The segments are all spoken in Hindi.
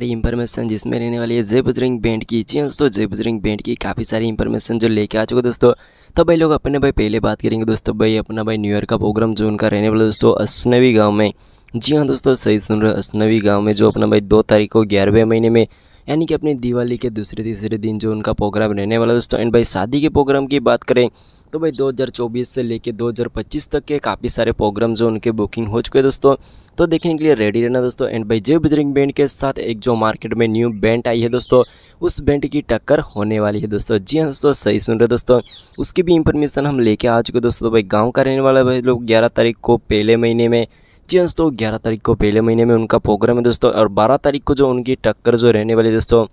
सारी इन्फॉर्मेशन जिसमें रहने वाली है जय रिंग बैंड की जी हाँ दोस्तों जय रिंग बैंड की काफ़ी सारी इन्फॉर्मेशन जो लेके आ चुके दोस्तों तो भाई लोग अपने भाई पहले बात करेंगे दोस्तों भाई अपना भाई न्यू ईयर का प्रोग्राम जो उनका रहने वाला दोस्तों असनवी गाँव में जी हाँ दोस्तों सही सुन रहे हो असनवी गाँव में जो अपना भाई दो तारीख को ग्यारहवें महीने में यानी कि अपनी दिवाली के दूसरे तीसरे दिन जो उनका प्रोग्राम रहने वाला दोस्तों एंड भाई शादी के प्रोग्राम की बात करें तो भाई 2024 से लेके 2025 तक के काफ़ी सारे प्रोग्राम जो उनके बुकिंग हो चुके हैं दोस्तों तो देखने के लिए रेडी रहना दोस्तों एंड भाई जय बजरिंग बैंड के साथ एक जो मार्केट में न्यू बैंड आई है दोस्तों उस बैंड की टक्कर होने वाली है दोस्तों जी हाँ दोस्तों सही सुन रहे दोस्तों उसकी भी इंफॉर्मेशन हम लेके आ चुके दोस्तों तो भाई गाँव का रहने वाला भाई लोग ग्यारह तारीख को पहले महीने में क्रिश्चियंस तो 11 तारीख को पहले महीने में उनका प्रोग्राम है दोस्तों और 12 तारीख को जो उनकी टक्कर जो रहने वाली दोस्तों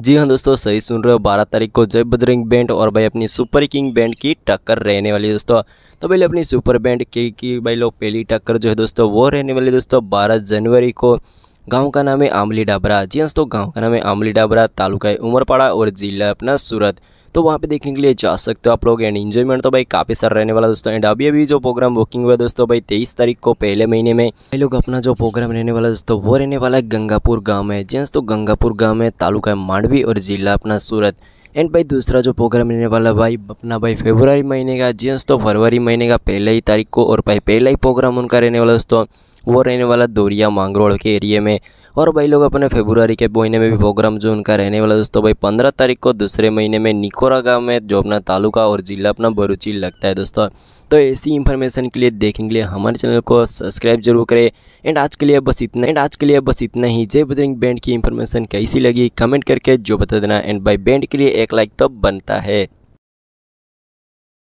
जी हाँ दोस्तों सही सुन रहे हो बारह तारीख को जय बजरंग बैंड और भाई अपनी सुपर किंग बैंड की टक्कर रहने वाली दोस्तों तो पहले अपनी सुपर बैंड की, की भाई लोग पहली टक्कर जो है दोस्तों वो रहने वाली दोस्तों बारह जनवरी को गांव का नाम है आमली डाबरा जी हंस हाँ तो गांव का नाम है आमली डाबरा तालुका है उमरपाड़ा और ज़िला अपना सूरत तो वहाँ पे देखने के लिए जा सकते हो आप लोग एंड एंजॉयमेंट तो भाई काफ़ी सारा रहने वाला दोस्तों एंड अभी अभी जो प्रोग्राम बुकिंग हुआ दोस्तों भाई तेईस तारीख को पहले महीने में भाई लोग अपना जो प्रोग्राम रहने वाला दोस्तों वो रहने वाला है गंगापुर गाँव में जी तो गंगापुर गाँव में तालुका है मांडवी और ज़िला अपना सूरत एंड भाई दूसरा जो प्रोग्राम रहने वाला भाई अपना भाई फेबरवरी महीने का जी तो फरवरी महीने का पहले ही तारीख को और भाई पहला ही प्रोग्राम उनका रहने वाला दोस्तों वो रहने वाला दोरिया मांगरोड़ के एरिए में और भाई लोग अपने फेब्रुआरी के महीने में भी प्रोग्राम जो उनका रहने वाला दोस्तों भाई पंद्रह तारीख को दूसरे महीने में निकोरा गांव में जो अपना तालुका और ज़िला अपना बरूची लगता है दोस्तों तो ऐसी इन्फॉर्मेशन के लिए देखने के लिए हमारे चैनल को सब्सक्राइब जरूर करें एंड आज के लिए बस इतना एंड आज के लिए बस इतना ही जय बजरंग बैंड की इन्फॉर्मेशन कैसी लगी कमेंट करके जो बता देना एंड बाई बैंड के लिए एक लाइक तो बनता है